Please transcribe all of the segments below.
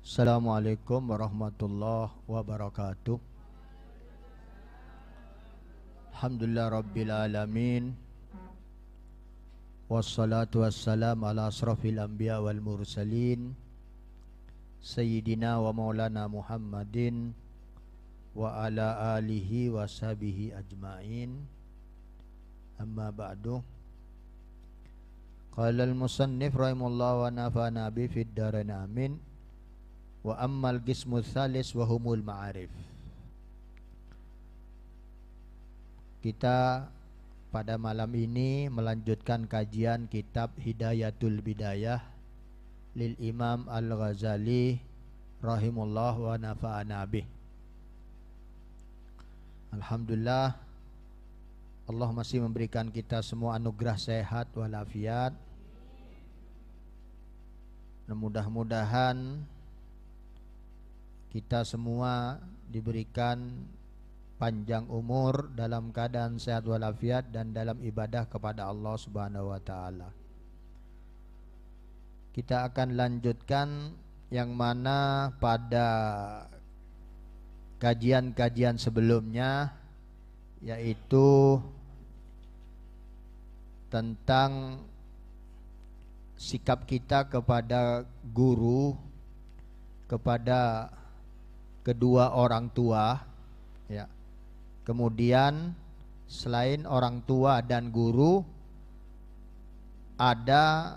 Assalamualaikum warahmatullahi wabarakatuh Alhamdulillah Rabbil Alamin Wassalatu wassalam ala asrafil anbiya wal mursalin Sayyidina wa maulana Muhammadin Wa ala alihi wa sahbihi ajma'in Amma ba'duh قال المصنف رحمه الله ونفعنا به في الدارين آمين وأما القسم الثالث وهم المعارف kita pada malam ini melanjutkan kajian kitab Hidayatul Bidayah lil Imam Al-Ghazali rahimullah wa nafa'ana bih. Alhamdulillah Allah masih memberikan kita semua anugerah sehat walafiat mudah-mudahan kita semua diberikan panjang umur dalam keadaan sehat walafiat dan dalam ibadah kepada Allah Subhanahu wa taala. Kita akan lanjutkan yang mana pada kajian-kajian sebelumnya yaitu tentang sikap kita kepada guru, kepada kedua orang tua, ya. Kemudian selain orang tua dan guru ada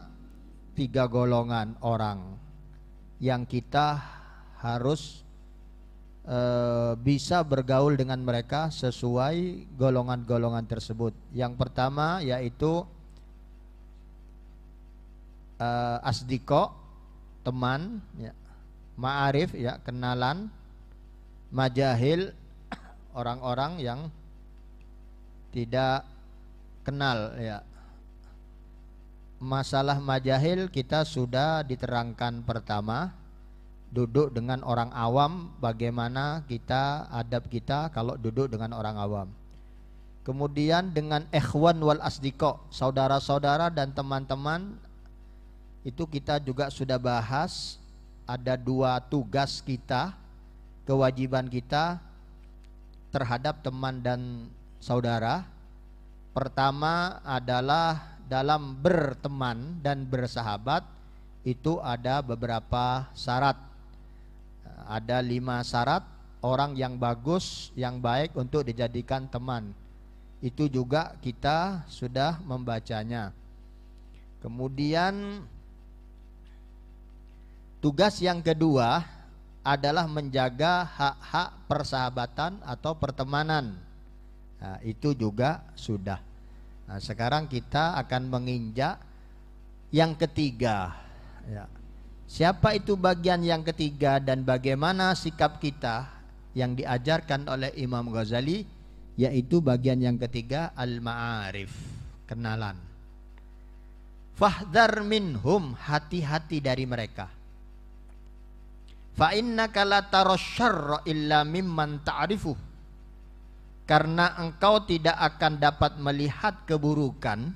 tiga golongan orang yang kita harus e, bisa bergaul dengan mereka sesuai golongan-golongan tersebut. Yang pertama yaitu uh, asdiko teman ya ma'arif ya kenalan majahil orang-orang yang tidak kenal ya masalah majahil kita sudah diterangkan pertama duduk dengan orang awam bagaimana kita adab kita kalau duduk dengan orang awam kemudian dengan ikhwan wal asdiko saudara-saudara dan teman-teman itu kita juga sudah bahas ada dua tugas kita, kewajiban kita terhadap teman dan saudara. Pertama adalah dalam berteman dan bersahabat itu ada beberapa syarat. Ada lima syarat orang yang bagus, yang baik untuk dijadikan teman. Itu juga kita sudah membacanya. Kemudian Tugas yang kedua adalah menjaga hak-hak persahabatan atau pertemanan. Nah, itu juga sudah. Nah, sekarang kita akan menginjak yang ketiga. Ya. Siapa itu bagian yang ketiga dan bagaimana sikap kita yang diajarkan oleh Imam Ghazali yaitu bagian yang ketiga al-ma'arif, kenalan. Fahdar minhum, hati-hati dari mereka. Fa innaka la tarasyarra illa mimman ta'rifu. Karena engkau tidak akan dapat melihat keburukan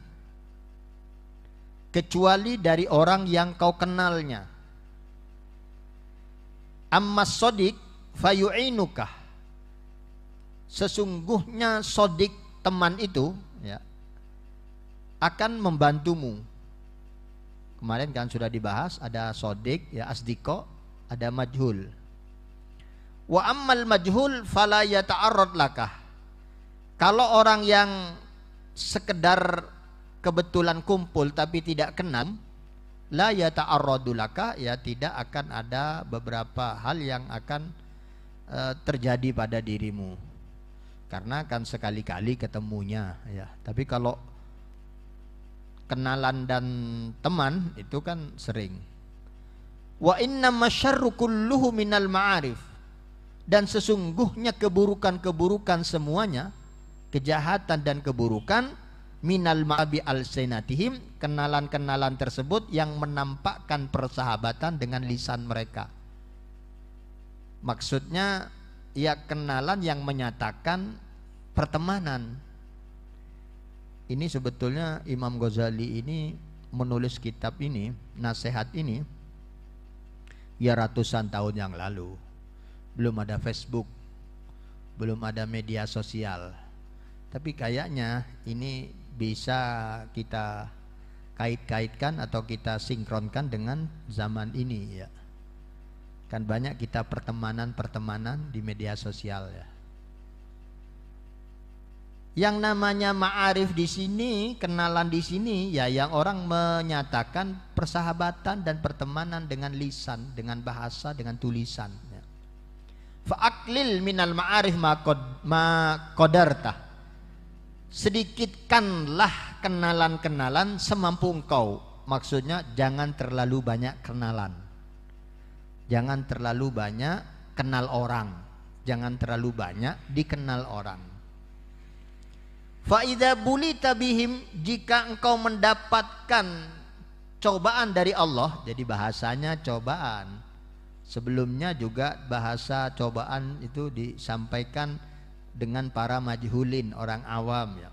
kecuali dari orang yang kau kenalnya. Amma sodik fayu'inukah. Sesungguhnya sodik teman itu ya, akan membantumu. Kemarin kan sudah dibahas ada sodik ya asdiko ada majhul wa ammal majhul fala yata'arrad lakah kalau orang yang sekedar kebetulan kumpul tapi tidak kenal la yata'arradu lakah ya tidak akan ada beberapa hal yang akan uh, terjadi pada dirimu karena akan sekali-kali ketemunya ya tapi kalau kenalan dan teman itu kan sering Wa inna masyarru kulluhu minal ma'arif. Dan sesungguhnya keburukan-keburukan semuanya, kejahatan dan keburukan minal ma'abi al-senatihim, kenalan-kenalan tersebut yang menampakkan persahabatan dengan lisan mereka. Maksudnya ya kenalan yang menyatakan pertemanan. Ini sebetulnya Imam Ghazali ini menulis kitab ini, nasihat ini ya ratusan tahun yang lalu. Belum ada Facebook, belum ada media sosial. Tapi kayaknya ini bisa kita kait-kaitkan atau kita sinkronkan dengan zaman ini ya. Kan banyak kita pertemanan-pertemanan di media sosial ya. Yang namanya ma'arif di sini, kenalan di sini, ya yang orang menyatakan persahabatan dan pertemanan dengan lisan, dengan bahasa, dengan tulisan. Ya. Fa'aklil minal ma'arif ma'kodarta. Sedikitkanlah kenalan-kenalan semampu engkau. Maksudnya jangan terlalu banyak kenalan. Jangan terlalu banyak kenal orang. Jangan terlalu banyak dikenal orang Faida Buli Tabihim jika engkau mendapatkan cobaan dari Allah jadi bahasanya cobaan sebelumnya juga bahasa cobaan itu disampaikan dengan para majhulin orang awam ya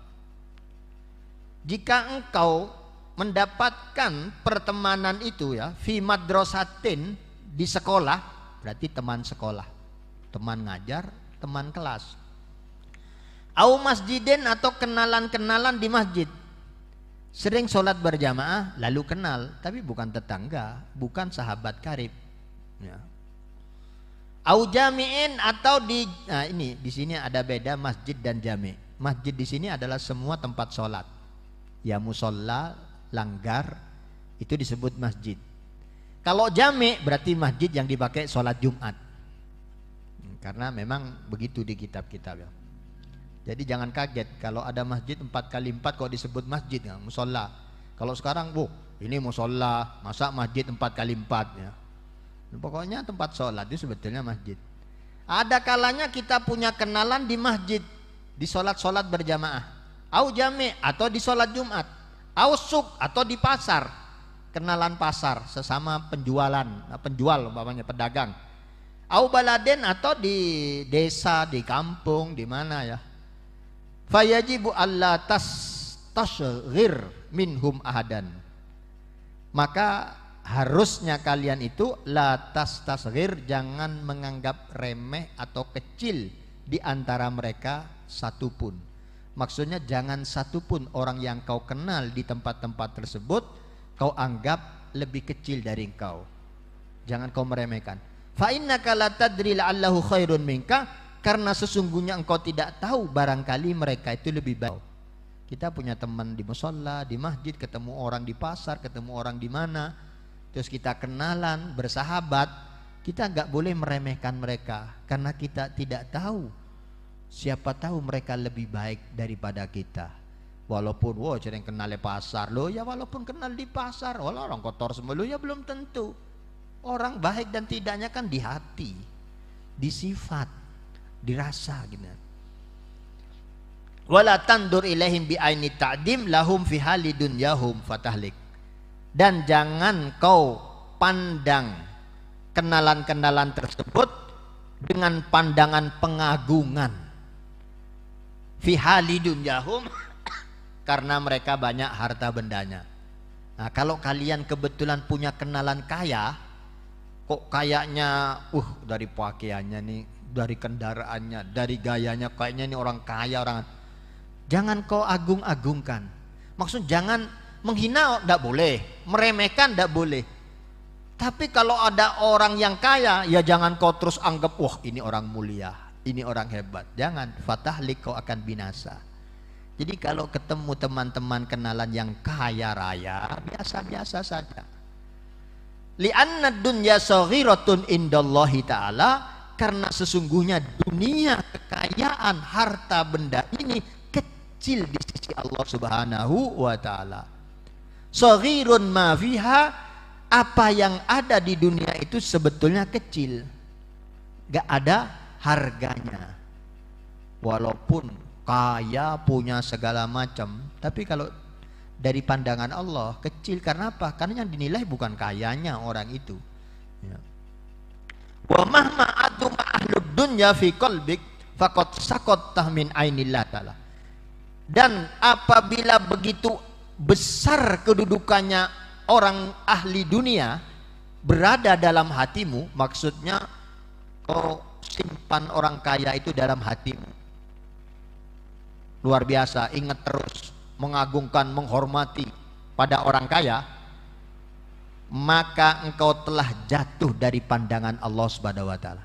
jika engkau mendapatkan pertemanan itu ya fi madrasatin di sekolah berarti teman sekolah teman ngajar teman kelas Au masjidin atau kenalan-kenalan di masjid. Sering sholat berjamaah lalu kenal, tapi bukan tetangga, bukan sahabat karib. Ya. Au jami'in atau di nah ini di sini ada beda masjid dan jami. Masjid di sini adalah semua tempat sholat. Ya musola, langgar itu disebut masjid. Kalau jami berarti masjid yang dipakai sholat Jumat. Hmm, karena memang begitu di kitab-kitab ya. -kitab. Jadi jangan kaget kalau ada masjid 4 kali 4 kok disebut masjid ya, musola. Kalau sekarang, bu, ini musola, masa masjid 4 kali 4 ya. Pokoknya tempat sholat itu sebetulnya masjid. Ada kalanya kita punya kenalan di masjid, di sholat-sholat berjamaah. Au jame atau di sholat Jumat. Au suk atau di pasar. Kenalan pasar sesama penjualan, penjual umpamanya pedagang. Au baladen atau di desa, di kampung, di mana ya fayajibu Allah tas tasghir minhum ahadan maka harusnya kalian itu la tas tasghir jangan menganggap remeh atau kecil di antara mereka satupun maksudnya jangan satupun orang yang kau kenal di tempat-tempat tersebut kau anggap lebih kecil dari engkau jangan kau meremehkan fa innaka la tadri la'allahu khairun minka karena sesungguhnya engkau tidak tahu barangkali mereka itu lebih baik. Kita punya teman di musola, di masjid, ketemu orang di pasar, ketemu orang di mana, terus kita kenalan, bersahabat, kita nggak boleh meremehkan mereka karena kita tidak tahu. Siapa tahu mereka lebih baik daripada kita. Walaupun wow yang kenal di pasar lo ya walaupun kenal di pasar walau oh, orang kotor semua lo ya belum tentu. Orang baik dan tidaknya kan di hati, di sifat dirasa gitu wala tandur ilaihim bi aini ta'dim lahum fi hali dunyahum fatahlik dan jangan kau pandang kenalan-kenalan tersebut dengan pandangan pengagungan fi hali dunyahum karena mereka banyak harta bendanya nah kalau kalian kebetulan punya kenalan kaya kok kayaknya uh dari pakaiannya nih dari kendaraannya, dari gayanya, kayaknya ini orang kaya, orang jangan kau agung-agungkan. Maksud jangan menghina tidak boleh, meremehkan tidak boleh. Tapi kalau ada orang yang kaya, ya jangan kau terus anggap, wah ini orang mulia, ini orang hebat. Jangan, fatahlik kau akan binasa. Jadi kalau ketemu teman-teman kenalan yang kaya raya, biasa-biasa saja. Li'anna dunya indallahi ta'ala karena sesungguhnya dunia, kekayaan, harta benda ini kecil di sisi Allah Subhanahu wa taala. Saghirun ma fiha apa yang ada di dunia itu sebetulnya kecil. Gak ada harganya. Walaupun kaya punya segala macam, tapi kalau dari pandangan Allah kecil karena apa? Karena yang dinilai bukan kayanya orang itu. Ya wa mahma aduma ahlud dunya fi qalbik faqad sakot tahmin ainillah ta'ala dan apabila begitu besar kedudukannya orang ahli dunia berada dalam hatimu maksudnya kau oh, simpan orang kaya itu dalam hatimu luar biasa ingat terus mengagungkan menghormati pada orang kaya maka engkau telah jatuh dari pandangan Allah Subhanahu wa taala.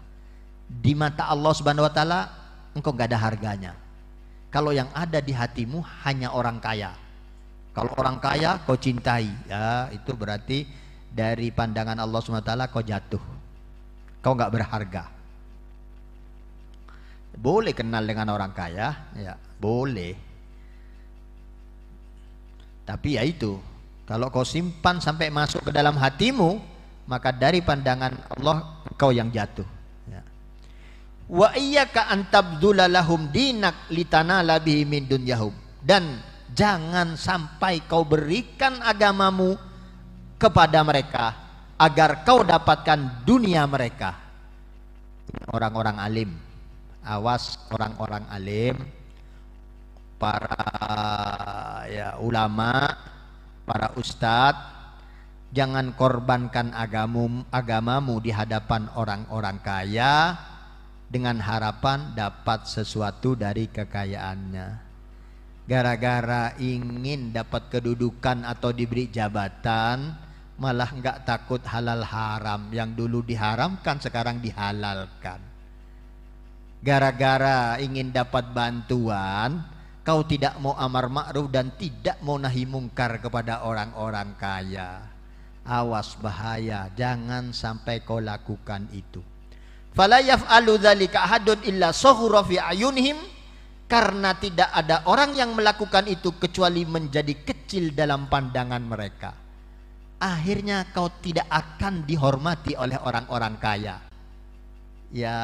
Di mata Allah Subhanahu wa taala engkau nggak ada harganya. Kalau yang ada di hatimu hanya orang kaya. Kalau orang kaya kau cintai, ya itu berarti dari pandangan Allah Subhanahu wa taala kau jatuh. Kau nggak berharga. Boleh kenal dengan orang kaya, ya, boleh. Tapi ya itu, kalau kau simpan sampai masuk ke dalam hatimu, maka dari pandangan Allah kau yang jatuh. Ya. Wa iyyaka ka tabdula lahum dinak litanala bihi min dunyahum. Dan jangan sampai kau berikan agamamu kepada mereka agar kau dapatkan dunia mereka. Orang-orang alim. Awas orang-orang alim para ya ulama para ustadz jangan korbankan agamamu, agamamu di hadapan orang-orang kaya dengan harapan dapat sesuatu dari kekayaannya gara-gara ingin dapat kedudukan atau diberi jabatan malah nggak takut halal haram yang dulu diharamkan sekarang dihalalkan gara-gara ingin dapat bantuan kau tidak mau amar ma'ruf dan tidak mau nahi mungkar kepada orang-orang kaya. Awas bahaya, jangan sampai kau lakukan itu. Falayaf aludali dzalika illa sahura fi karena tidak ada orang yang melakukan itu kecuali menjadi kecil dalam pandangan mereka. Akhirnya kau tidak akan dihormati oleh orang-orang kaya. Ya,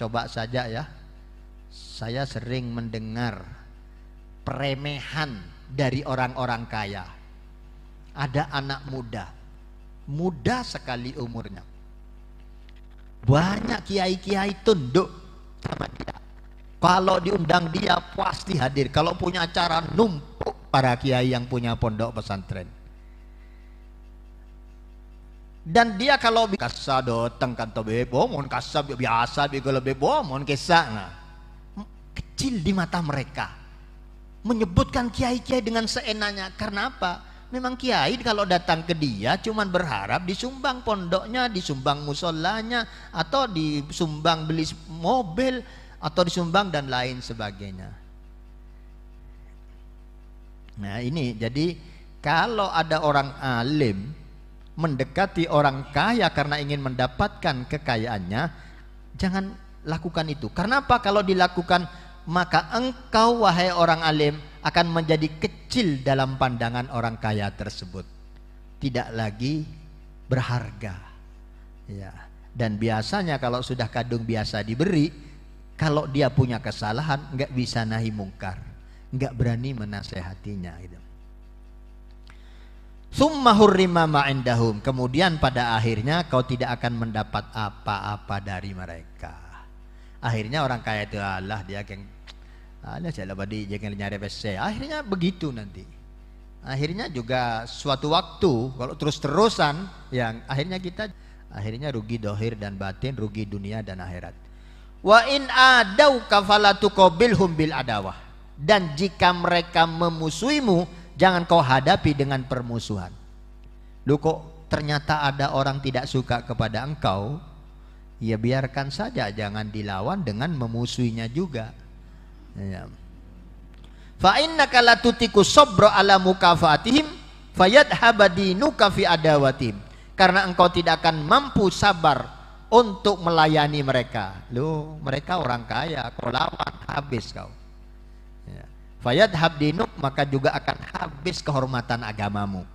coba saja ya. Saya sering mendengar peremehan dari orang-orang kaya. Ada anak muda, muda sekali umurnya. Banyak kiai-kiai tunduk sama dia. Kalau diundang dia pasti hadir. Kalau punya acara numpuk para kiai yang punya pondok pesantren. Dan dia kalau kasa datang kantor bebo, mohon kasa biasa, bego lebih bebo, mohon kisah. Nah, kecil di mata mereka menyebutkan kiai-kiai dengan seenaknya. Karena apa? Memang kiai kalau datang ke dia cuman berharap disumbang pondoknya, disumbang musolanya, atau disumbang beli mobil, atau disumbang dan lain sebagainya. Nah ini jadi kalau ada orang alim mendekati orang kaya karena ingin mendapatkan kekayaannya, jangan lakukan itu. Karena apa? Kalau dilakukan maka engkau wahai orang alim akan menjadi kecil dalam pandangan orang kaya tersebut. Tidak lagi berharga. Ya. Dan biasanya kalau sudah kadung biasa diberi, kalau dia punya kesalahan nggak bisa nahi mungkar, nggak berani menasehatinya gitu. Summa hurrima ma'indahum. Kemudian pada akhirnya kau tidak akan mendapat apa-apa dari mereka. Akhirnya orang kaya itu Allah dia ada saya di jangan nyari PC. Akhirnya begitu nanti. Akhirnya juga suatu waktu kalau terus-terusan yang akhirnya kita akhirnya rugi dohir dan batin, rugi dunia dan akhirat. Wa in adau kafalatu kabil bil adawah. Dan jika mereka memusuhimu, jangan kau hadapi dengan permusuhan. Lu kok ternyata ada orang tidak suka kepada engkau, ya biarkan saja jangan dilawan dengan memusuhinya juga Ya. Fa inna la tutiku ala mukafatihim habadi fi adawatim. Karena engkau tidak akan mampu sabar untuk melayani mereka. Lu mereka orang kaya, kau lawan habis kau. Ya. Fayadhab maka juga akan habis kehormatan agamamu.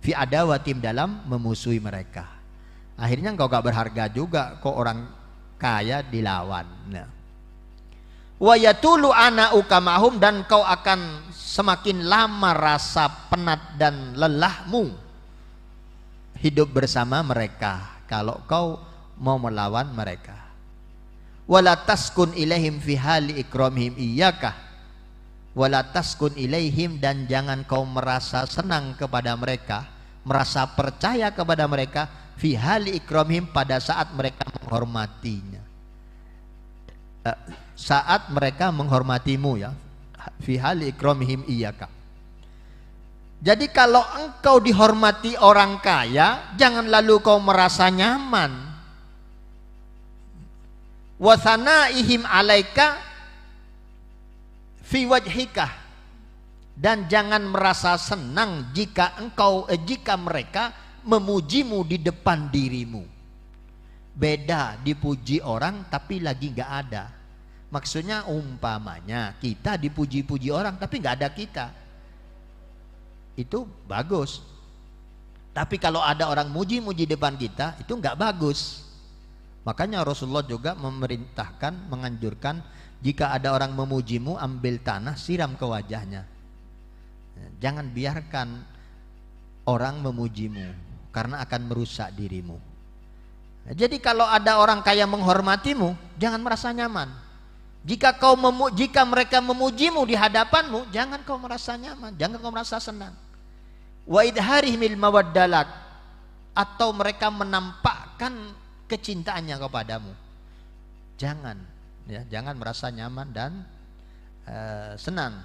Fi adawatim dalam memusuhi mereka. Akhirnya engkau gak berharga juga kau orang kaya dilawan. Nah wayatulu ana ukamahum dan kau akan semakin lama rasa penat dan lelahmu hidup bersama mereka kalau kau mau melawan mereka walataskun ilaim ilaihim fi hali ikramihim iyyaka ilaihim dan jangan kau merasa senang kepada mereka merasa percaya kepada mereka fi hali ikramihim pada saat mereka menghormatinya saat mereka menghormatimu ya fi hali ikramihim iyyaka jadi kalau engkau dihormati orang kaya jangan lalu kau merasa nyaman ihim alaika fi wajhika dan jangan merasa senang jika engkau eh, jika mereka memujimu di depan dirimu beda dipuji orang tapi lagi nggak ada Maksudnya umpamanya kita dipuji-puji orang tapi nggak ada kita. Itu bagus. Tapi kalau ada orang muji-muji depan kita itu nggak bagus. Makanya Rasulullah juga memerintahkan, menganjurkan jika ada orang memujimu ambil tanah siram ke wajahnya. Jangan biarkan orang memujimu karena akan merusak dirimu. Jadi kalau ada orang kaya menghormatimu, jangan merasa nyaman. Jika kau memu, jika mereka memujimu di hadapanmu, jangan kau merasa nyaman, jangan kau merasa senang. Wa mil mawaddalak atau mereka menampakkan kecintaannya kepadamu. Jangan ya, jangan merasa nyaman dan uh, senang.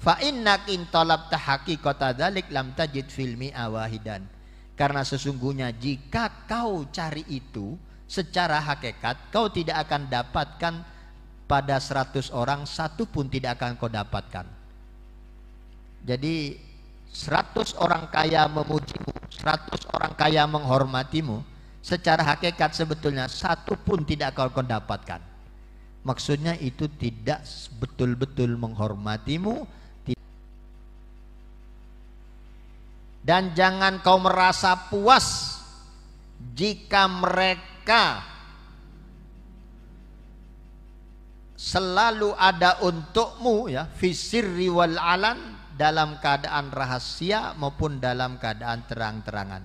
Fa innak in talabta haqiqata dzalik lam tajid fil awahidan. Karena sesungguhnya jika kau cari itu secara hakikat kau tidak akan dapatkan pada 100 orang satu pun tidak akan kau dapatkan. Jadi 100 orang kaya memujimu, 100 orang kaya menghormatimu, secara hakikat sebetulnya satu pun tidak akan kau dapatkan. Maksudnya itu tidak betul-betul menghormatimu dan jangan kau merasa puas jika mereka selalu ada untukmu ya fisirri wal alan dalam keadaan rahasia maupun dalam keadaan terang-terangan.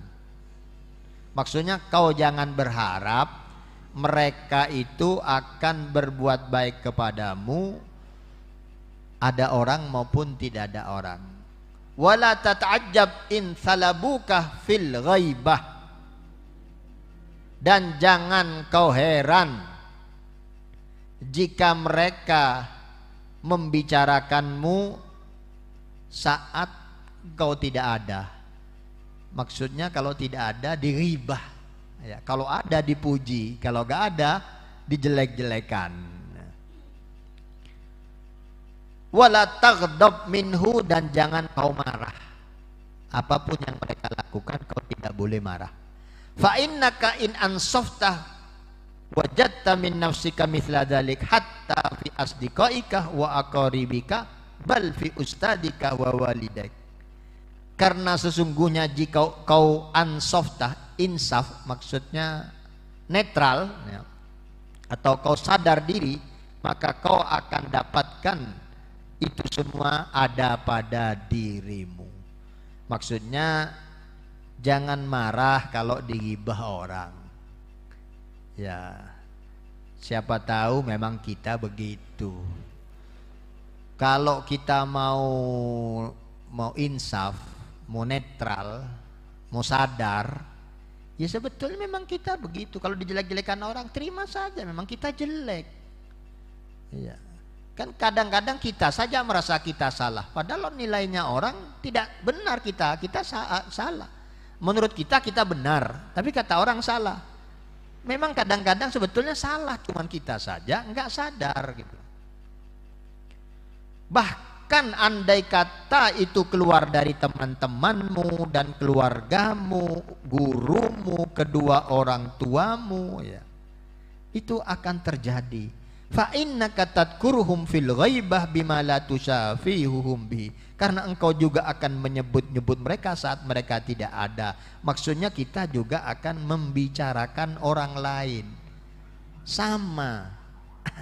Maksudnya kau jangan berharap mereka itu akan berbuat baik kepadamu ada orang maupun tidak ada orang. Wala tat'ajjab in salabuka fil ghaibah. Dan jangan kau heran jika mereka membicarakanmu saat kau tidak ada. Maksudnya kalau tidak ada diribah. Ya, kalau ada dipuji, kalau gak ada dijelek-jelekan. Wala taghdab minhu dan jangan kau marah. Apapun yang mereka lakukan kau tidak boleh marah. Fa innaka in ansafta wajadta min nafsika mithla dhalik hatta fi asdiqaika wa aqaribika bal fi ustadika wa walidaik karena sesungguhnya jika kau ansoftah insaf maksudnya netral ya, atau kau sadar diri maka kau akan dapatkan itu semua ada pada dirimu maksudnya jangan marah kalau digibah orang Ya, siapa tahu memang kita begitu. Kalau kita mau mau insaf, mau netral, mau sadar, ya sebetulnya memang kita begitu. Kalau dijelek-jelekan orang, terima saja. Memang kita jelek. Iya. Kan kadang-kadang kita saja merasa kita salah. Padahal nilainya orang tidak benar kita, kita sa salah. Menurut kita kita benar, tapi kata orang salah memang kadang-kadang sebetulnya salah, cuman kita saja nggak sadar gitu. Bahkan andai kata itu keluar dari teman-temanmu dan keluargamu, gurumu, kedua orang tuamu, ya, itu akan terjadi. Fa inna katat fil ghaibah bimala tusafihuhum bihi karena engkau juga akan menyebut-nyebut mereka saat mereka tidak ada. Maksudnya kita juga akan membicarakan orang lain. Sama.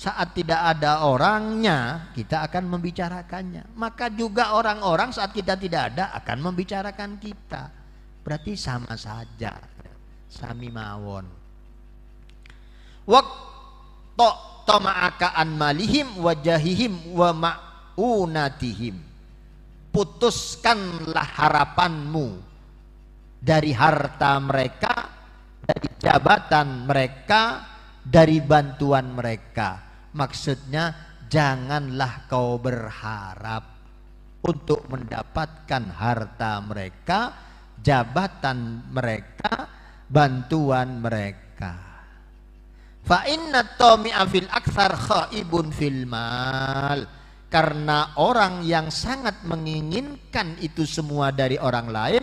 Saat tidak ada orangnya, kita akan membicarakannya. Maka juga orang-orang saat kita tidak ada akan membicarakan kita. Berarti sama saja. Sami mawon. Waktu tama'aka an malihim wajahihim wa ma'unatihim putuskanlah harapanmu dari harta mereka dari jabatan mereka dari bantuan mereka maksudnya janganlah kau berharap untuk mendapatkan harta mereka jabatan mereka bantuan mereka Fa inna tami'a afil aksar khaibun fil mal. Karena orang yang sangat menginginkan itu semua dari orang lain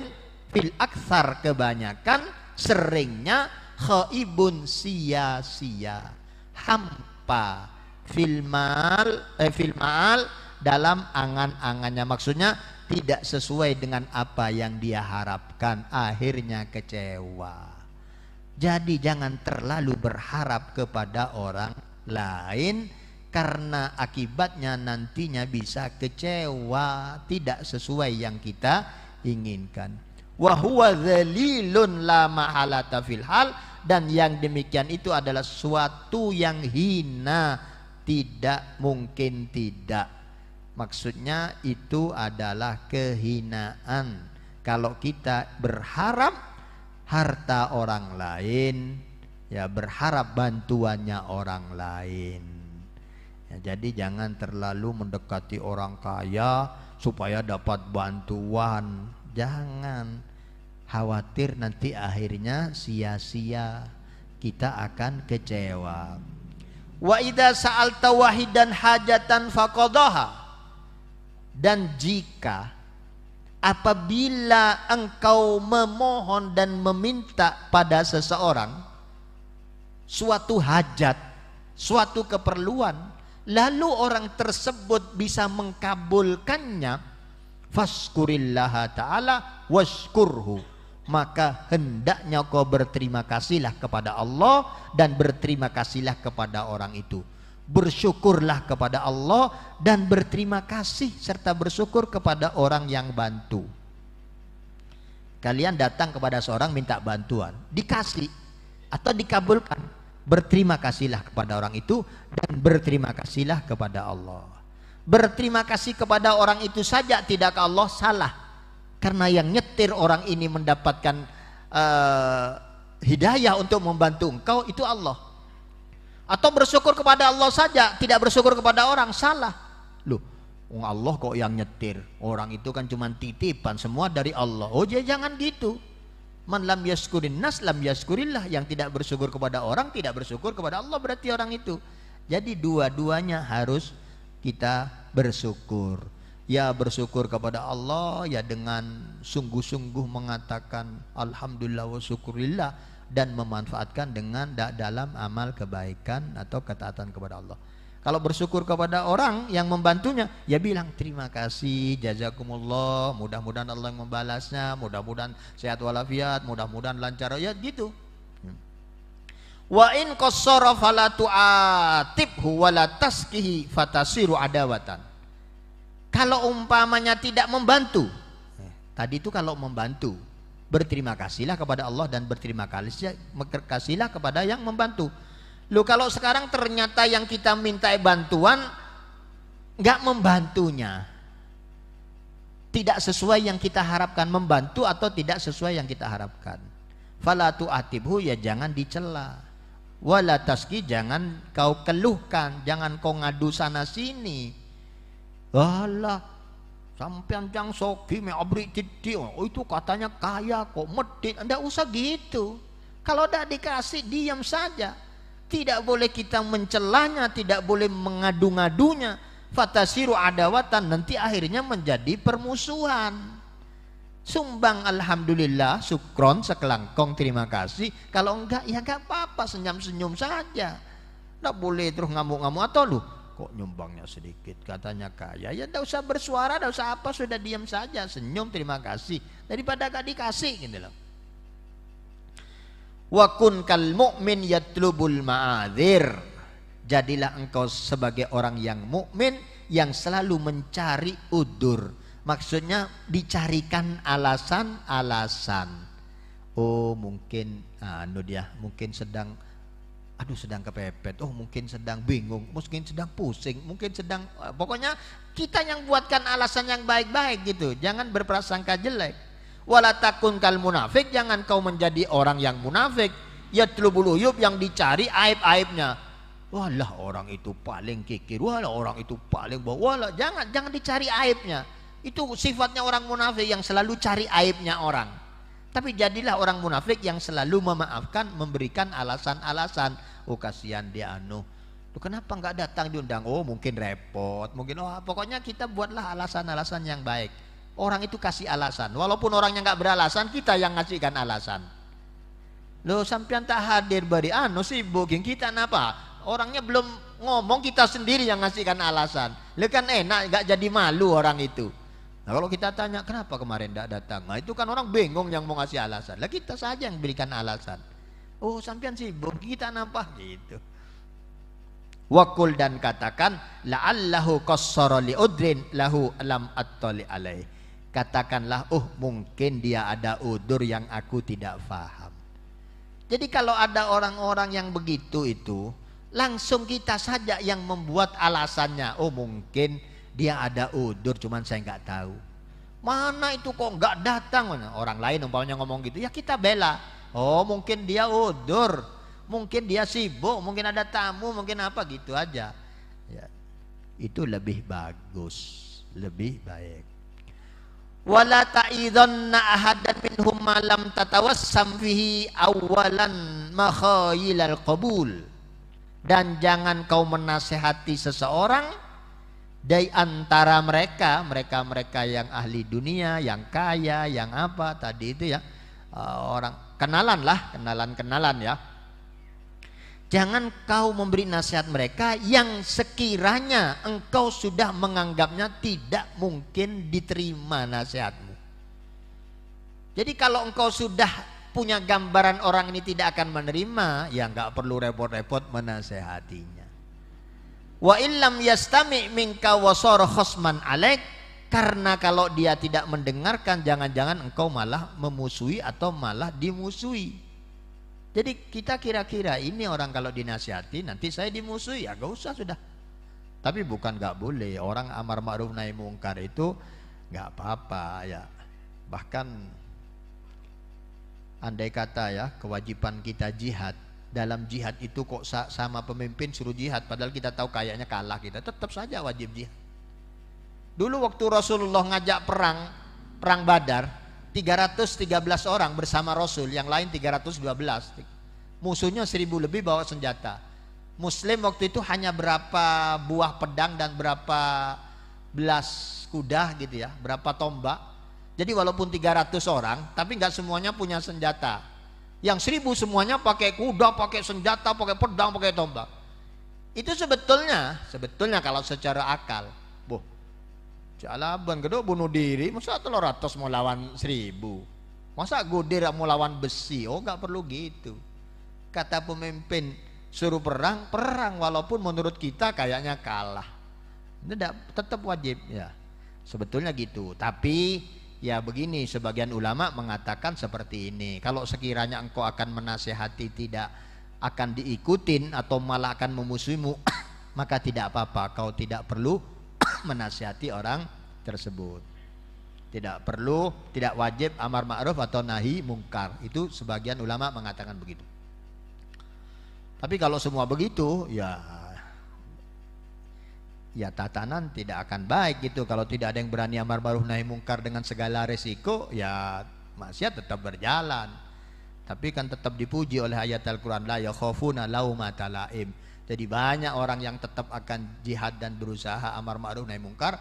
fil aksar kebanyakan seringnya khaibun sia-sia hampa fil mal eh, fil mal dalam angan-angannya maksudnya tidak sesuai dengan apa yang dia harapkan akhirnya kecewa jadi jangan terlalu berharap kepada orang lain karena akibatnya nantinya bisa kecewa tidak sesuai yang kita inginkan. dan yang demikian itu adalah suatu yang hina tidak mungkin tidak. Maksudnya itu adalah kehinaan kalau kita berharap harta orang lain, ya berharap bantuannya orang lain. Ya, jadi jangan terlalu mendekati orang kaya supaya dapat bantuan. Jangan khawatir nanti akhirnya sia-sia kita akan kecewa. Wa idza sa'alta wahidan hajatan faqadaha. Dan jika apabila engkau memohon dan meminta pada seseorang suatu hajat, suatu keperluan, lalu orang tersebut bisa mengkabulkannya, faskurillah ta'ala waskurhu. Maka hendaknya kau berterima kasihlah kepada Allah dan berterima kasihlah kepada orang itu bersyukurlah kepada Allah dan berterima kasih serta bersyukur kepada orang yang bantu. Kalian datang kepada seorang minta bantuan, dikasih atau dikabulkan. Berterima kasihlah kepada orang itu dan berterima kasihlah kepada Allah. Berterima kasih kepada orang itu saja tidak ke Allah salah. Karena yang nyetir orang ini mendapatkan uh, hidayah untuk membantu engkau itu Allah atau bersyukur kepada Allah saja tidak bersyukur kepada orang salah loh oh Allah kok yang nyetir orang itu kan cuma titipan semua dari Allah oh ya jangan gitu man lam yaskurin nas lam yaskurillah yang tidak bersyukur kepada orang tidak bersyukur kepada Allah berarti orang itu jadi dua-duanya harus kita bersyukur ya bersyukur kepada Allah ya dengan sungguh-sungguh mengatakan alhamdulillah wa syukurillah dan memanfaatkan dengan dalam amal kebaikan atau ketaatan kepada Allah. Kalau bersyukur kepada orang yang membantunya, ya bilang terima kasih, jazakumullah, mudah-mudahan Allah yang membalasnya, mudah-mudahan sehat walafiat, mudah-mudahan lancar. Ya gitu. Wa in qassara fala tu'atibhu wa la taskihi fatasiru adawatan. Kalau umpamanya tidak membantu. Eh, tadi itu kalau membantu, berterima kasihlah kepada Allah dan berterima kasihlah kepada yang membantu. Lo kalau sekarang ternyata yang kita minta bantuan nggak membantunya. Tidak sesuai yang kita harapkan membantu atau tidak sesuai yang kita harapkan. Falatu atibhu ya jangan dicela. walataski jangan kau keluhkan, jangan kau ngadu sana sini. Allah sampean yang soki me abri citi oh, itu katanya kaya kok medit anda usah gitu kalau tidak dikasih diam saja tidak boleh kita mencelanya tidak boleh mengadu-ngadunya fatasiru adawatan nanti akhirnya menjadi permusuhan sumbang alhamdulillah sukron sekelangkong terima kasih kalau enggak ya enggak apa-apa senyum-senyum saja enggak boleh terus ngamuk-ngamuk atau lu kok nyumbangnya sedikit katanya kaya ya tidak usah bersuara tidak usah apa sudah diam saja senyum terima kasih daripada gak dikasih gitu loh Wakun kun kal mu'min yatlubul maadir jadilah engkau sebagai orang yang mukmin yang selalu mencari udur maksudnya dicarikan alasan-alasan oh mungkin anu ah, dia mungkin sedang aduh sedang kepepet, oh mungkin sedang bingung, mungkin sedang pusing, mungkin sedang eh, pokoknya kita yang buatkan alasan yang baik-baik gitu. Jangan berprasangka jelek. Wala takun kal munafik, jangan kau menjadi orang yang munafik. Ya tulubul yang dicari aib-aibnya. Walah orang itu paling kikir, walah orang itu paling bau, walah jangan jangan dicari aibnya. Itu sifatnya orang munafik yang selalu cari aibnya orang. Tapi jadilah orang munafik yang selalu memaafkan, memberikan alasan-alasan. Oh kasihan dia anu. Lu kenapa nggak datang diundang? Oh mungkin repot, mungkin oh pokoknya kita buatlah alasan-alasan yang baik. Orang itu kasih alasan. Walaupun orangnya nggak beralasan, kita yang ngasihkan alasan. Lo sampean tak hadir bari anu sibuk yang kita kenapa? Orangnya belum ngomong kita sendiri yang ngasihkan alasan. Lu kan enak nggak jadi malu orang itu. Nah kalau kita tanya kenapa kemarin tidak datang, nah itu kan orang bingung yang mau ngasih alasan. Lah kita saja yang berikan alasan. Oh sampean sibuk, kita nampak gitu. Wakul dan katakan la allahu qassara udrin lahu alam attali alai Katakanlah, oh mungkin dia ada udur yang aku tidak faham. Jadi kalau ada orang-orang yang begitu itu, langsung kita saja yang membuat alasannya. Oh mungkin dia ada udur cuman saya nggak tahu mana itu kok nggak datang orang lain umpamanya ngomong gitu ya kita bela oh mungkin dia udur mungkin dia sibuk mungkin ada tamu mungkin apa gitu aja ya, itu lebih bagus lebih baik wala ta'idhanna ahadan minhum ma lam tatawassam fihi awalan makhayilal qabul dan jangan kau menasehati seseorang dari antara mereka, mereka-mereka yang ahli dunia, yang kaya, yang apa tadi itu ya eh, orang kenalan lah, kenalan-kenalan ya. Jangan kau memberi nasihat mereka yang sekiranya engkau sudah menganggapnya tidak mungkin diterima nasihatmu. Jadi kalau engkau sudah punya gambaran orang ini tidak akan menerima, ya nggak perlu repot-repot menasehatinya. Wa illam yastami minka wasor khosman alek karena kalau dia tidak mendengarkan jangan-jangan engkau malah memusuhi atau malah dimusuhi. Jadi kita kira-kira ini orang kalau dinasihati nanti saya dimusuhi ya gak usah sudah. Tapi bukan gak boleh orang amar ma'ruf nahi mungkar itu gak apa-apa ya. Bahkan andai kata ya kewajiban kita jihad dalam jihad itu kok sama pemimpin suruh jihad padahal kita tahu kayaknya kalah kita tetap saja wajib jihad dulu waktu Rasulullah ngajak perang perang badar 313 orang bersama Rasul yang lain 312 musuhnya 1000 lebih bawa senjata muslim waktu itu hanya berapa buah pedang dan berapa belas kuda gitu ya berapa tombak jadi walaupun 300 orang tapi nggak semuanya punya senjata yang seribu semuanya pakai kuda, pakai senjata, pakai pedang, pakai tombak. Itu sebetulnya, sebetulnya kalau secara akal, boh, jalaban kedua bunuh diri, masa telur ratus mau lawan seribu? Masa gudir mau lawan besi? Oh nggak perlu gitu. Kata pemimpin suruh perang, perang walaupun menurut kita kayaknya kalah. Tidak, tetap wajib ya. Sebetulnya gitu, tapi Ya begini, sebagian ulama mengatakan seperti ini. Kalau sekiranya engkau akan menasehati tidak akan diikutin atau malah akan memusuhimu, maka tidak apa-apa. Kau tidak perlu menasehati orang tersebut. Tidak perlu, tidak wajib amar ma'ruf atau nahi mungkar. Itu sebagian ulama mengatakan begitu. Tapi kalau semua begitu, ya ya tatanan tidak akan baik gitu kalau tidak ada yang berani amar baruh nahi mungkar dengan segala resiko ya maksiat tetap berjalan tapi kan tetap dipuji oleh ayat Al-Quran la yakhafuna laumata laim jadi banyak orang yang tetap akan jihad dan berusaha amar ma'ruf nahi mungkar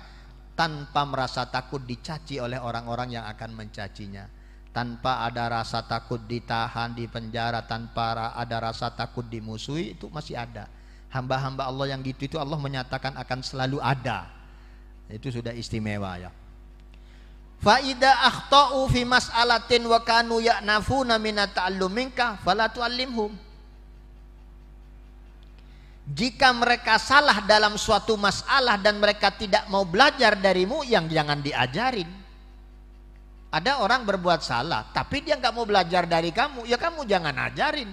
tanpa merasa takut dicaci oleh orang-orang yang akan mencacinya tanpa ada rasa takut ditahan di penjara tanpa ada rasa takut dimusuhi itu masih ada Hamba-hamba Allah yang gitu itu Allah menyatakan akan selalu ada. Itu sudah istimewa ya. Faida akhtau fi mas'alatin wa kanu ya'nafuna min ta'alluminka fala tu'allimhum. Jika mereka salah dalam suatu masalah dan mereka tidak mau belajar darimu yang jangan diajarin. Ada orang berbuat salah tapi dia nggak mau belajar dari kamu, ya kamu jangan ajarin.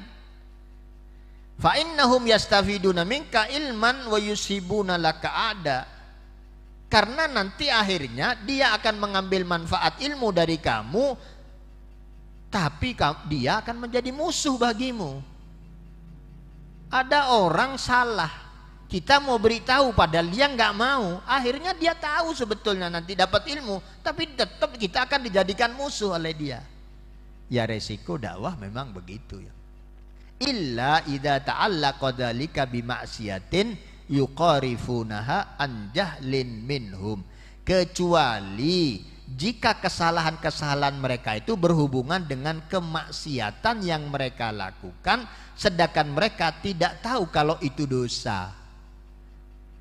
Fa innahum yastafiduna minka ilman wa yusibuna laka ada. Karena nanti akhirnya dia akan mengambil manfaat ilmu dari kamu tapi dia akan menjadi musuh bagimu. Ada orang salah, kita mau beritahu padahal dia nggak mau, akhirnya dia tahu sebetulnya nanti dapat ilmu, tapi tetap kita akan dijadikan musuh oleh dia. Ya resiko dakwah memang begitu ya illa idza ta'allaqa dzalika ma'siyatin yuqarifunaha an jahlin minhum kecuali jika kesalahan-kesalahan mereka itu berhubungan dengan kemaksiatan yang mereka lakukan sedangkan mereka tidak tahu kalau itu dosa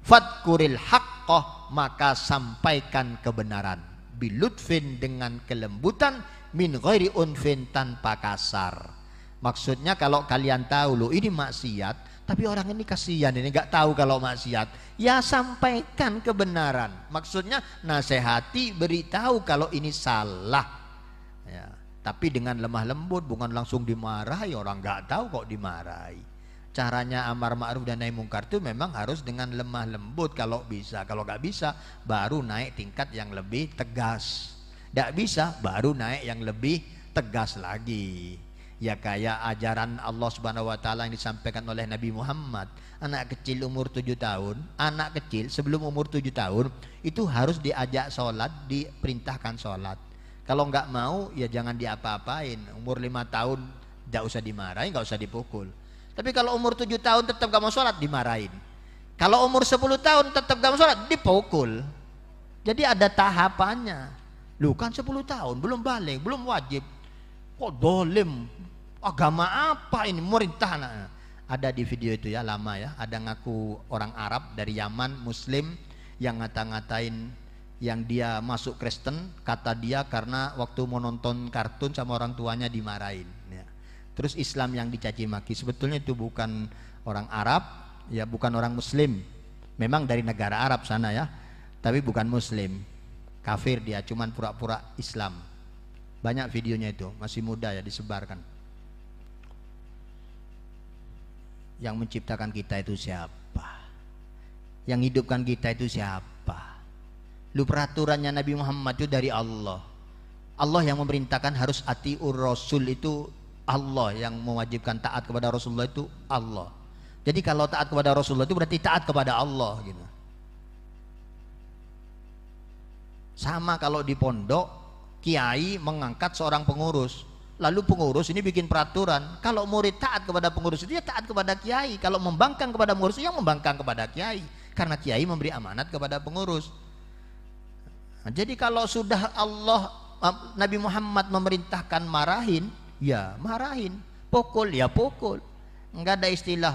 fatkuril haqqah maka sampaikan kebenaran bilutfin dengan kelembutan min ghairi unfin tanpa kasar Maksudnya kalau kalian tahu loh ini maksiat, tapi orang ini kasihan ini nggak tahu kalau maksiat. Ya sampaikan kebenaran. Maksudnya nasihati, beritahu kalau ini salah. Ya, tapi dengan lemah lembut bukan langsung dimarahi orang nggak tahu kok dimarahi. Caranya amar ma'ruf dan nahi mungkar itu memang harus dengan lemah lembut kalau bisa. Kalau nggak bisa baru naik tingkat yang lebih tegas. Tidak bisa baru naik yang lebih tegas lagi ya kayak ajaran Allah Subhanahu wa taala yang disampaikan oleh Nabi Muhammad anak kecil umur 7 tahun anak kecil sebelum umur 7 tahun itu harus diajak sholat diperintahkan sholat kalau nggak mau ya jangan diapa-apain umur 5 tahun nggak usah dimarahin nggak usah dipukul tapi kalau umur 7 tahun tetap gak mau sholat dimarahin kalau umur 10 tahun tetap gak mau sholat dipukul jadi ada tahapannya lu kan 10 tahun belum balik belum wajib kok dolim agama apa ini merintah nah. ada di video itu ya lama ya ada ngaku orang Arab dari Yaman Muslim yang ngata-ngatain yang dia masuk Kristen kata dia karena waktu menonton kartun sama orang tuanya dimarahin ya. terus Islam yang dicaci maki sebetulnya itu bukan orang Arab ya bukan orang Muslim memang dari negara Arab sana ya tapi bukan Muslim kafir dia cuman pura-pura Islam banyak videonya itu masih muda ya disebarkan Yang menciptakan kita itu siapa? Yang hidupkan kita itu siapa? Lu peraturannya Nabi Muhammad itu dari Allah. Allah yang memerintahkan harus atiur rasul itu Allah yang mewajibkan taat kepada Rasulullah itu Allah. Jadi kalau taat kepada Rasulullah itu berarti taat kepada Allah gitu. Sama kalau di pondok kiai mengangkat seorang pengurus lalu pengurus ini bikin peraturan kalau murid taat kepada pengurus itu ya taat kepada kiai kalau membangkang kepada pengurus yang membangkang kepada kiai karena kiai memberi amanat kepada pengurus nah, jadi kalau sudah Allah eh, Nabi Muhammad memerintahkan marahin ya marahin pukul ya pukul nggak ada istilah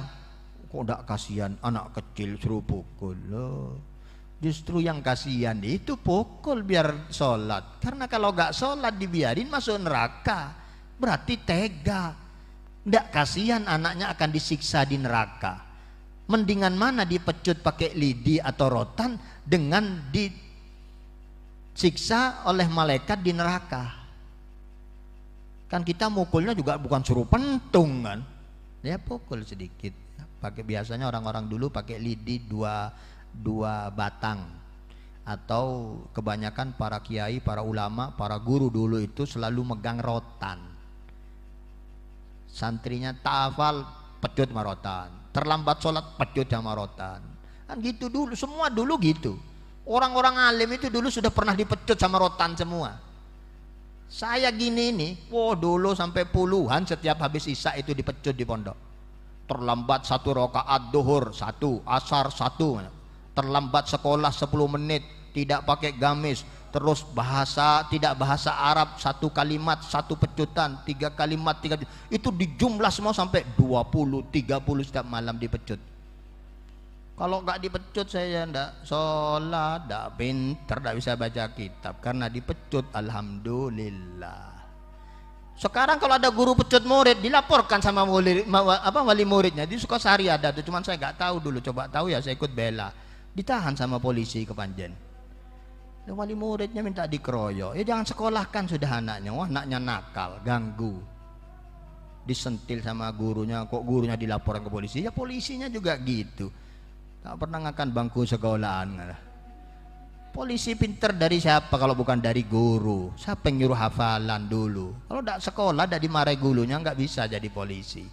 kok tidak kasihan anak kecil suruh pukul loh justru yang kasihan itu pukul biar sholat karena kalau nggak sholat dibiarin masuk neraka berarti tega. Tidak kasihan anaknya akan disiksa di neraka. Mendingan mana dipecut pakai lidi atau rotan dengan disiksa oleh malaikat di neraka. Kan kita mukulnya juga bukan suruh pentungan, Ya pukul sedikit. Pakai biasanya orang-orang dulu pakai lidi dua dua batang atau kebanyakan para kiai, para ulama, para guru dulu itu selalu megang rotan santrinya tafal pecut marotan terlambat sholat pecut marotan kan gitu dulu semua dulu gitu orang-orang alim itu dulu sudah pernah dipecut sama rotan semua saya gini ini, wow dulu sampai puluhan setiap habis isya itu dipecut di pondok terlambat satu rokaat duhur satu asar satu terlambat sekolah 10 menit tidak pakai gamis terus bahasa tidak bahasa Arab satu kalimat satu pecutan tiga kalimat tiga itu dijumlah semua sampai 20 30 setiap malam dipecut kalau nggak dipecut saya ndak sholat ndak pinter ndak bisa baca kitab karena dipecut alhamdulillah sekarang kalau ada guru pecut murid dilaporkan sama wali, apa, wali muridnya di Sukosari ada tuh cuman saya nggak tahu dulu coba tahu ya saya ikut bela ditahan sama polisi ke Panjen wali muridnya minta dikeroyok ya jangan sekolahkan sudah anaknya wah anaknya nakal ganggu disentil sama gurunya kok gurunya dilaporkan ke polisi ya polisinya juga gitu tak pernah ngakan bangku sekolahan polisi pinter dari siapa kalau bukan dari guru siapa yang nyuruh hafalan dulu kalau tidak sekolah tidak dimarahi gurunya nggak bisa jadi polisi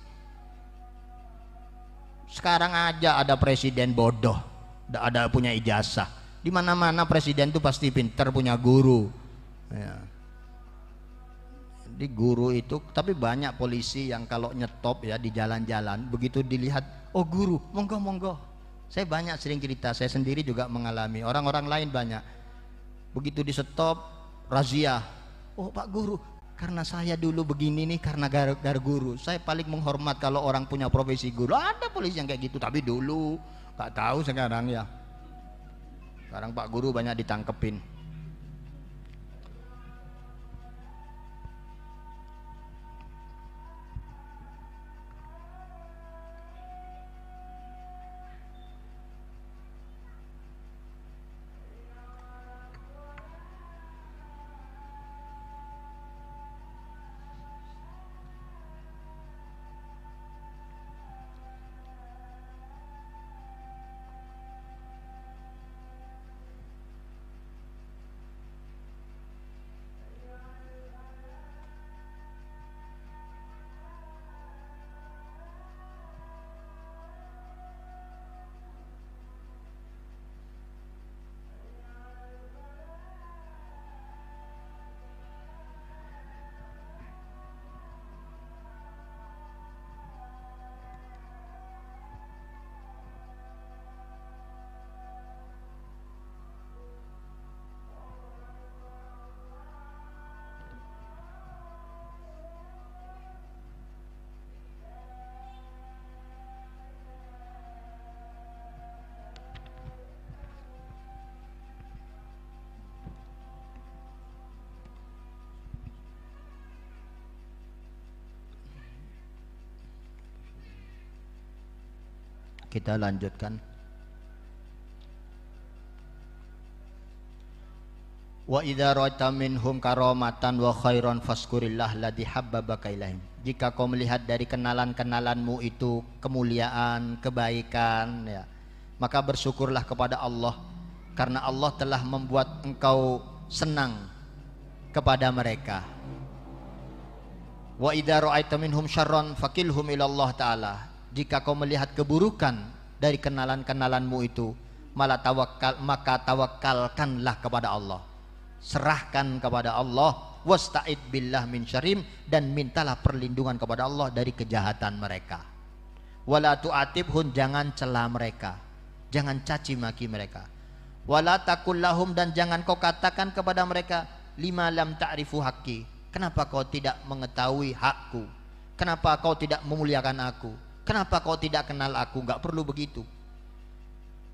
sekarang aja ada presiden bodoh tidak ada punya ijazah di mana-mana presiden itu pasti pinter punya guru. Ya. Di guru itu, tapi banyak polisi yang kalau nyetop ya di jalan-jalan, begitu dilihat, oh guru, monggo monggo. Saya banyak sering cerita, saya sendiri juga mengalami, orang-orang lain banyak. Begitu di stop, razia, oh pak guru, karena saya dulu begini nih karena gar, gar guru. Saya paling menghormat kalau orang punya profesi guru. Ada polisi yang kayak gitu, tapi dulu, gak tahu sekarang ya sekarang Pak Guru banyak ditangkepin. kita lanjutkan wa idza ra'ta minhum karamatan wa khairan faskurillah ladhi habbabaka ilaihim jika kau melihat dari kenalan-kenalanmu itu kemuliaan, kebaikan ya maka bersyukurlah kepada Allah karena Allah telah membuat engkau senang kepada mereka wa idza ra'aita minhum syarran fakilhum ila Allah taala jika kau melihat keburukan dari kenalan-kenalanmu itu, malah tawakal, maka tawakalkanlah kepada Allah. Serahkan kepada Allah, wasta'id billah min syarim dan mintalah perlindungan kepada Allah dari kejahatan mereka. Wala tu'atibhun jangan celah mereka. Jangan caci maki mereka. Wala takullahum dan jangan kau katakan kepada mereka lima lam ta'rifu haqqi. Kenapa kau tidak mengetahui hakku? Kenapa kau tidak memuliakan aku? Kenapa kau tidak kenal aku? Gak perlu begitu.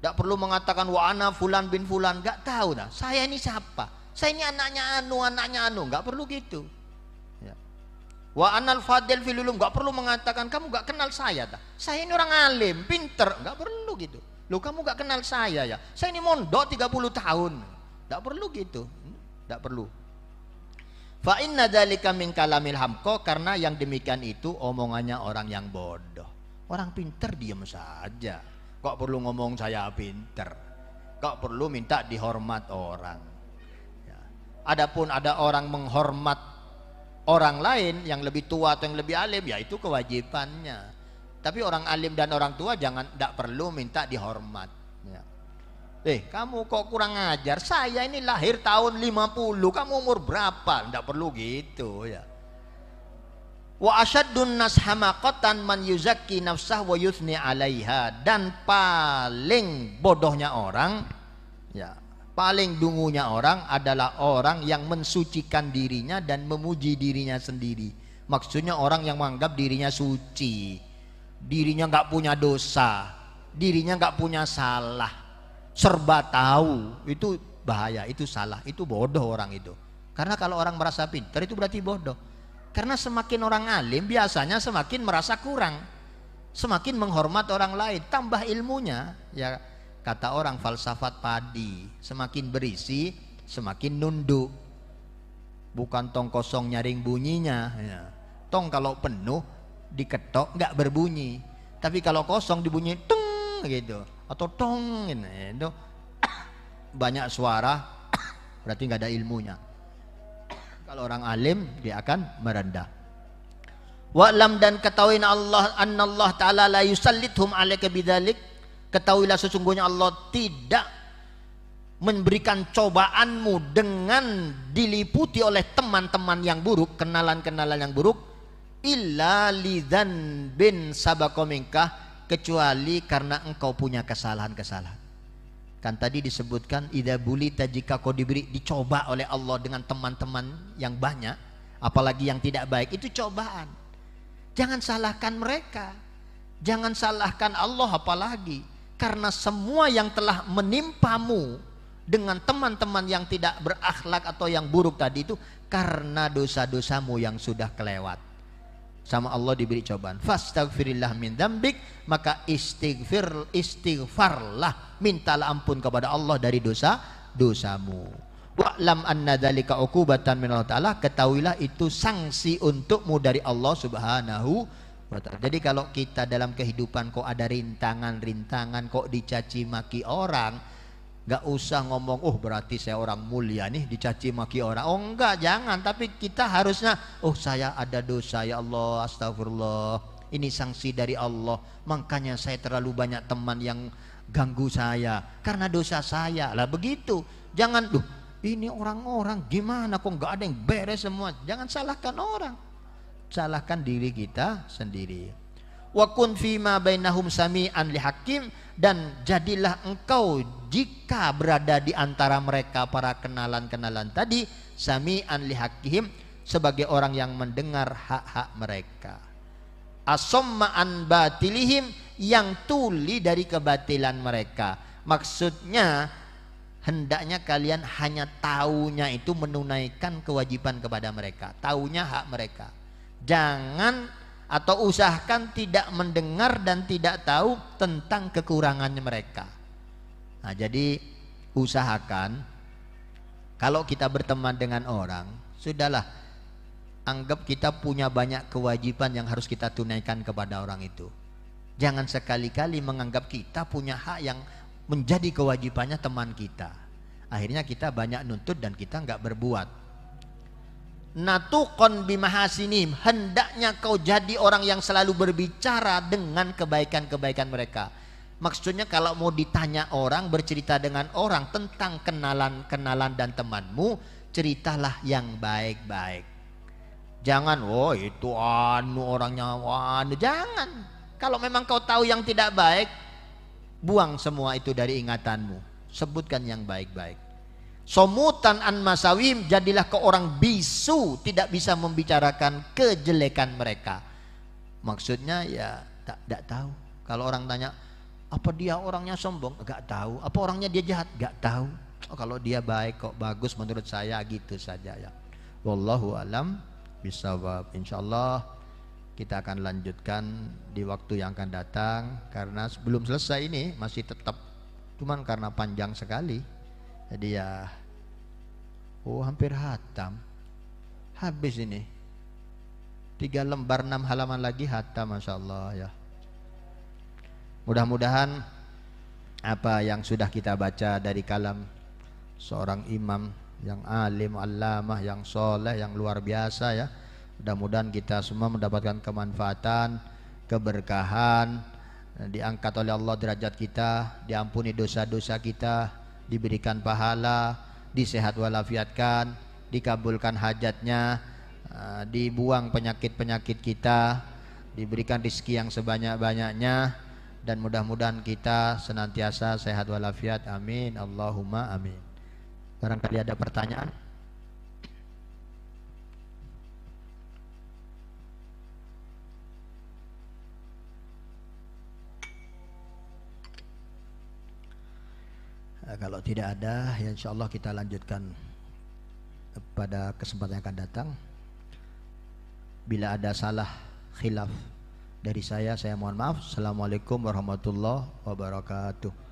Gak perlu mengatakan wa ana fulan bin fulan. Gak tahu dah. Saya ini siapa? Saya ini anaknya anu, anaknya anu. Gak perlu gitu. Ya. Wa anal fadil filulum. Gak perlu mengatakan kamu gak kenal saya dah. Saya ini orang alim, pinter. Gak perlu gitu. Lu kamu gak kenal saya ya. Saya ini mondok 30 tahun. Gak perlu gitu. Gak perlu. Fa inna dzalika min kalamil hamko karena yang demikian itu omongannya orang yang bodoh. Orang pinter diam saja. Kok perlu ngomong saya pinter? Kok perlu minta dihormat orang? Ya. Adapun ada orang menghormat orang lain yang lebih tua atau yang lebih alim, ya itu kewajibannya. Tapi orang alim dan orang tua jangan tidak perlu minta dihormat. Ya. Eh, kamu kok kurang ajar? Saya ini lahir tahun 50, kamu umur berapa? Tidak perlu gitu ya. Wa asyaddun nas hamaqatan man yuzakki nafsah wa yuthni 'alaiha dan paling bodohnya orang ya paling dungunya orang adalah orang yang mensucikan dirinya dan memuji dirinya sendiri maksudnya orang yang menganggap dirinya suci dirinya nggak punya dosa dirinya nggak punya salah serba tahu itu bahaya itu salah itu bodoh orang itu karena kalau orang merasa pintar itu berarti bodoh karena semakin orang alim biasanya semakin merasa kurang, semakin menghormat orang lain, tambah ilmunya. Ya kata orang falsafat padi, semakin berisi, semakin nunduk. Bukan tong kosong nyaring bunyinya. Ya. Tong kalau penuh diketok nggak berbunyi. Tapi kalau kosong dibunyi teng gitu atau tong gitu. Banyak suara berarti nggak ada ilmunya. Kalau orang alim dia akan merendah. Wa'lam dan ketahui Allah anna Allah taala la yusallithum alaika bidzalik. Ketahuilah sesungguhnya Allah tidak memberikan cobaanmu dengan diliputi oleh teman-teman yang buruk, kenalan-kenalan yang buruk illa lidzan bin sabakomingkah kecuali karena engkau punya kesalahan-kesalahan. Kan tadi disebutkan idza bulita jika kau diberi dicoba oleh Allah dengan teman-teman yang banyak, apalagi yang tidak baik, itu cobaan. Jangan salahkan mereka. Jangan salahkan Allah apalagi karena semua yang telah menimpamu dengan teman-teman yang tidak berakhlak atau yang buruk tadi itu karena dosa-dosamu yang sudah kelewat sama Allah diberi cobaan. Fastaghfirillah min dambik, maka istighfir istighfarlah, mintalah ampun kepada Allah dari dosa dosamu. Wa'lam anna dzalika uqubatan min Allah Ta'ala, ketahuilah itu sanksi untukmu dari Allah Subhanahu wa ta'ala. Jadi kalau kita dalam kehidupan kok ada rintangan-rintangan, kok dicaci maki orang, Gak usah ngomong, oh berarti saya orang mulia nih dicaci maki orang. Oh enggak, jangan. Tapi kita harusnya, oh saya ada dosa ya Allah, astagfirullah. Ini sanksi dari Allah. Makanya saya terlalu banyak teman yang ganggu saya karena dosa saya. Lah begitu. Jangan, tuh, ini orang-orang gimana kok gak ada yang beres semua. Jangan salahkan orang. Salahkan diri kita sendiri. Wa kun fima bainahum sami'an li hakim dan jadilah engkau jika berada di antara mereka para kenalan-kenalan tadi sami sami'an hakim sebagai orang yang mendengar hak-hak mereka asomma'an batilihim yang tuli dari kebatilan mereka maksudnya hendaknya kalian hanya taunya itu menunaikan kewajiban kepada mereka taunya hak mereka jangan atau usahakan tidak mendengar dan tidak tahu tentang kekurangannya mereka. Nah, jadi usahakan kalau kita berteman dengan orang, sudahlah anggap kita punya banyak kewajiban yang harus kita tunaikan kepada orang itu. Jangan sekali-kali menganggap kita punya hak yang menjadi kewajibannya teman kita. Akhirnya kita banyak nuntut dan kita nggak berbuat. Natukon bimahasinim Hendaknya kau jadi orang yang selalu berbicara dengan kebaikan-kebaikan mereka Maksudnya kalau mau ditanya orang Bercerita dengan orang tentang kenalan-kenalan dan temanmu Ceritalah yang baik-baik Jangan, oh itu anu orangnya anu Jangan Kalau memang kau tahu yang tidak baik Buang semua itu dari ingatanmu Sebutkan yang baik-baik Somutan an masawim jadilah ke orang bisu tidak bisa membicarakan kejelekan mereka. Maksudnya ya tak, tak tahu. Kalau orang tanya apa dia orangnya sombong? Gak tahu. Apa orangnya dia jahat? Gak tahu. Oh, kalau dia baik kok bagus menurut saya gitu saja ya. Wallahu alam bisawab. Insyaallah kita akan lanjutkan di waktu yang akan datang karena sebelum selesai ini masih tetap cuman karena panjang sekali jadi ya Oh hampir hatam. Habis ini. Tiga lembar enam halaman lagi hatam Masya Allah ya. Mudah-mudahan apa yang sudah kita baca dari kalam seorang imam yang alim, alamah, yang soleh, yang luar biasa ya. Mudah-mudahan kita semua mendapatkan kemanfaatan, keberkahan, diangkat oleh Allah derajat kita, diampuni dosa-dosa kita, diberikan pahala, disehat walafiatkan, dikabulkan hajatnya, eh, dibuang penyakit-penyakit kita, diberikan rezeki yang sebanyak-banyaknya dan mudah-mudahan kita senantiasa sehat walafiat. Amin. Allahumma amin. Barangkali ada pertanyaan? Eh, kalau tidak ada ya insya Allah kita lanjutkan pada kesempatan yang akan datang bila ada salah khilaf dari saya saya mohon maaf Assalamualaikum warahmatullahi wabarakatuh